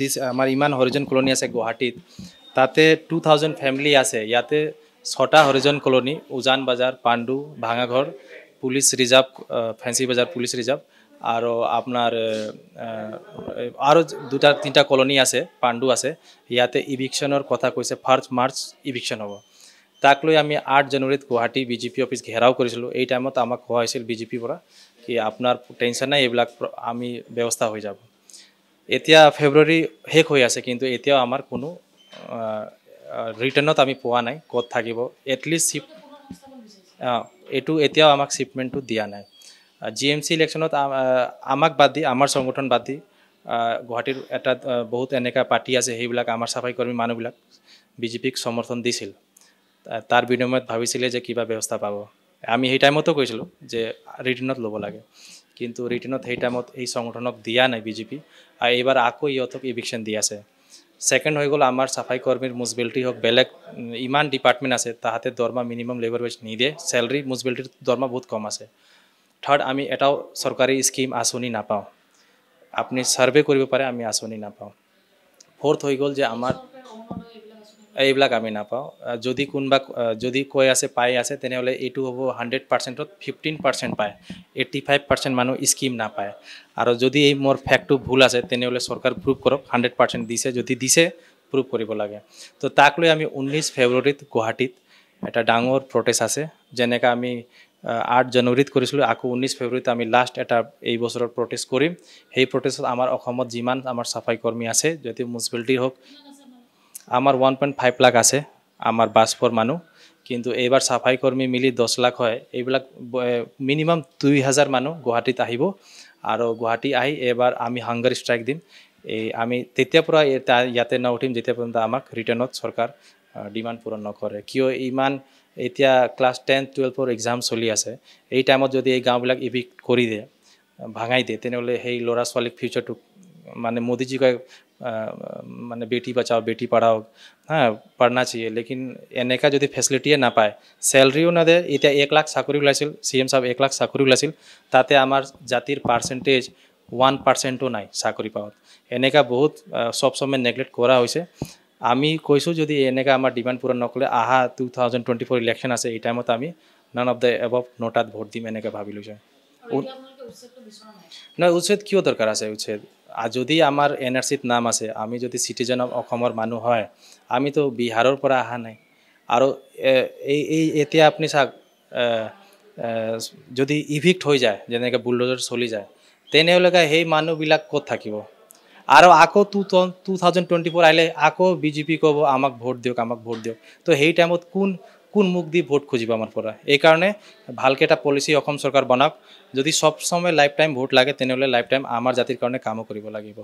দিছ uh, আমাৰ ইমান Harijan colony আছে গুৱাহাটীত তাতে টু থাউজেণ্ড ফেমিলি আছে ইয়াতে ছটা Harijan colony Ujan Bazar Pandu Bhangagarh police reserve Fancy Bazar police reserve আৰু আপোনাৰ আৰু দুটা তিনিটা কলনি আছে পাণ্ডু আছে ইয়াতে ইভিকশ্যনৰ কথা কৈছে ফাৰ্ষ্ট মাৰ্চ ইভিকশ্যন হ'ব তাক লৈ আমি আঠ জানুৱাৰীত Guwahati B J P office ঘেৰাও কৰিছিলোঁ এই টাইমত আমাক কোৱা হৈছিল বি জে পিৰ পৰা কি আপোনাৰ টেনশ্যন নাই এইবিলাক আমি ব্যৱস্থা হৈ যাব এতিয়া ফেব্ৰুৱাৰী শেষ হৈ আছে কিন্তু এতিয়াও আমাৰ কোনো ৰিটাৰ্ণত আমি পোৱা নাই ক'ত থাকিব এটলিষ্ট শ্বিপ এইটো এতিয়াও আমাক শ্বিপমেণ্টটো দিয়া নাই জি এম চি ইলেকশ্যনত আমাক বাদ দি আমাৰ সংগঠন বাদ দি গুৱাহাটীৰ এটা বহুত এনেকুৱা পাৰ্টি আছে সেইবিলাক আমাৰ চাফাই কৰ্মী মানুহবিলাক বি জে পিক সমৰ্থন দিছিল তাৰ বিনিময়ত ভাবিছিলে যে কিবা ব্যৱস্থা পাব আমি সেই টাইমতো কৈছিলোঁ যে ৰিটাৰ্ণত ল'ব লাগে কিন্তু ৰিটাৰ্ণৰ সেই টাইমত এই সংগঠনক দিয়া নাই বিজেপি আৰু এইবাৰ আকৌ ইহঁতক ইভিকশ্যন দি আছে ছেকেণ্ড হৈ গ'ল আমাৰ চাফাই কৰ্মীৰ মিউনিচিপেলিটি হওক বেলেগ ইমান ডিপাৰ্টমেণ্ট আছে তাহাঁতে দৰমহা মিনিমাম লেবাৰ ৱেজ নিদিয়ে চেলাৰী মিউনিচিপেলিটিৰ দৰমহা বহুত কম আছে থাৰ্ড আমি এটাও চৰকাৰী স্কীম আঁচনি নাপাওঁ আপুনি ছাৰ্ভে কৰিব পাৰে আমি আঁচনি নাপাওঁ ফ'ৰ্থ হৈ গ'ল যে আমাৰ এইবিলাক আমি নাপাওঁ যদি কোনোবা যদি কৈ আছে পাই আছে তেনেহ'লে এইটো হ'ব হাণ্ড্ৰেড পাৰ্চেণ্টত ফিফটিন পাৰ্চেণ্ট পায় এইটি ফাইভ পাৰ্চেণ্ট মানুহ স্কিম নাপায় আৰু যদি এই মোৰ ফেক্টটো ভুল আছে তেনেহ'লে চৰকাৰ প্ৰুভ কৰক হাণ্ড্ৰেড পাৰ্চেণ্ট দিছে যদি দিছে প্ৰুভ কৰিব লাগে তো তাক লৈ আমি ঊনৈছ ফেব্ৰুৱাৰীত গুৱাহাটীত এটা ডাঙৰ প্ৰটেষ্ট আছে যেনেকৈ আমি আঠ জানুৱাৰীত কৰিছিলোঁ আকৌ ঊনৈছ ফেব্ৰুৱাৰীত আমি লাষ্ট এটা এই বছৰত প্ৰটেষ্ট কৰিম সেই প্ৰটেষ্টত আমাৰ অসমত যিমান আমাৰ চাফাই কৰ্মী আছে যদি মিউনিচিপেলিটি হওক আমাৰ ওৱান পইণ্ট ফাইভ লাখ আছে আমাৰ বাসফৰ মানুহ কিন্তু এইবাৰ চাফাই কৰ্মী মিলি দহ লাখ হয় এইবিলাক মিনিমাম দুই হাজাৰ মানুহ গুৱাহাটীত আহিব আৰু গুৱাহাটী আহি এইবাৰ আমি হাংগাৰ ষ্ট্ৰাইক দিম এই আমি তেতিয়াৰ পৰা ইয়াতে না উঠিম যেতে পৰ্যন্ত আমাক ৰিটাৰ্ণত চৰকাৰ ডিমাণ্ড পূৰণ নকৰে কিয় ইমান এতিয়া ক্লাছ টেন টুয়েলভৰ এক্সাম চলি আছে এই টাইমত যদি এই গাঁওবিলাক ইভিক্ট কৰি দিয়ে ভাঙাই দিয়ে তেনেহ'লে সেই ল'ৰা ছোৱালীক ফিউচাৰটুক माने मोदी जी का माने बेटी बचाओ बेटी पढ़ाओ हाँ पढ़ना चाहिए लेकिन एने का जो फेसिलिटी ना पाए सैलरी ना दे इतना एक लाख चाकुरी ऊल्सी सी एम साहब एक लाख चाकुरी ऊल्सी ताते आमार जातिर पार्सेंटेज ওৱান পাৰ্চেণ্টো নাই চাকৰি পাওঁ এনেকুৱা বহুত চব চমে নেগলেক্ট কৰা হৈছে আমি কৈছোঁ যদি এনেকুৱা আমাৰ ডিমাণ্ড পূৰণ নকৰে আহা two thousand twenty four election আছে এই টাইমত আমি নন অফ দ্য এবভ নটাত ভোট দিম এনেকৈ ভাবি লৈছোঁ নাই উচ্ছেদ কিয় দৰকাৰ আছে উচ্ছেদ যদি আমাৰ এন আৰ চিত নাম আছে আমি যদি চিটিজেন অফ অসমৰ মানুহ হয় আমিতো বিহাৰৰ পৰা অহা নাই আৰু এই এই এতিয়া আপুনি চাওক যদি ইভিক্ট হৈ যায় যেনেকৈ বুলডোজাৰ চলি যায় তেনেহ'লে সেই মানুহবিলাক ক'ত থাকিব আৰু আকৌ two two thousand twenty four আহিলে আকৌ বিজেপি ক'ব আমাক ভোট দিয়ক আমাক ভোট দিয়ক তো সেই টাইমত কোন কোন মুখ দি ভোট খুজিব আমাৰ পৰা এই কাৰণে ভালকৈ এটা পলিচি অসম চৰকাৰ বনাওক যদি চব সময় লাইফ টাইম ভোট লাগে তেনেহ'লে লাইফ টাইম আমাৰ জাতিৰ কাৰণে কামো কৰিব লাগিব